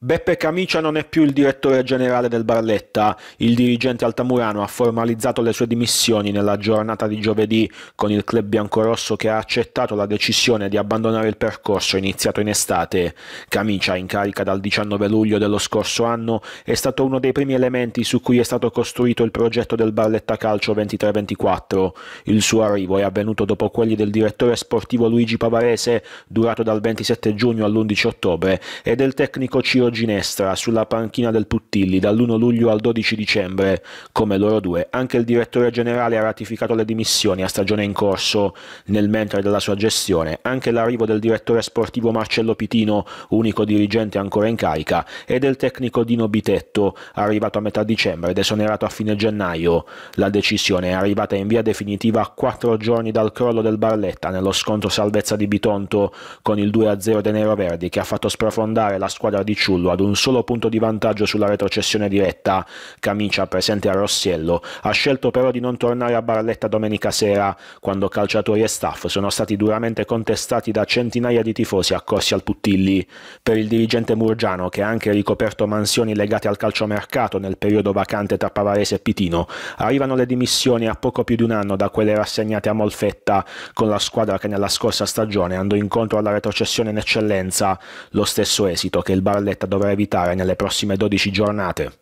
Beppe Camicia non è più il direttore generale del Barletta. Il dirigente altamurano ha formalizzato le sue dimissioni nella giornata di giovedì con il club biancorosso che ha accettato la decisione di abbandonare il percorso iniziato in estate. Camicia, in carica dal 19 luglio dello scorso anno, è stato uno dei primi elementi su cui è stato costruito il progetto del Barletta Calcio 23-24. Il suo arrivo è avvenuto dopo quelli del direttore sportivo Luigi Pavarese, durato dal 27 giugno all'11 ottobre, e del tecnico Ciro Piero Ginestra sulla panchina del Puttilli dall'1 luglio al 12 dicembre, come loro due, anche il direttore generale ha ratificato le dimissioni a stagione in corso nel mentre della sua gestione, anche l'arrivo del direttore sportivo Marcello Pitino, unico dirigente ancora in carica, e del tecnico Dino Bitetto, arrivato a metà dicembre ed esonerato a fine gennaio. La decisione è arrivata in via definitiva a quattro giorni dal crollo del Barletta nello scontro salvezza di Bitonto con il 2-0 dei Verdi che ha fatto sprofondare la squadra di Ciulo Fanciullo ad un solo punto di vantaggio sulla retrocessione diretta, camicia presente a Rossiello, ha scelto però di non tornare a Barletta domenica sera, quando calciatori e staff sono stati duramente contestati da centinaia di tifosi accorsi al Puttilli. Per il dirigente Murgiano, che ha anche ricoperto mansioni legate al calciomercato nel periodo vacante tra Pavarese e Pitino, arrivano le dimissioni a poco più di un anno da quelle rassegnate a Molfetta con la squadra che nella scorsa stagione andò incontro alla retrocessione in eccellenza, lo stesso esito che il Barletta dovrà evitare nelle prossime 12 giornate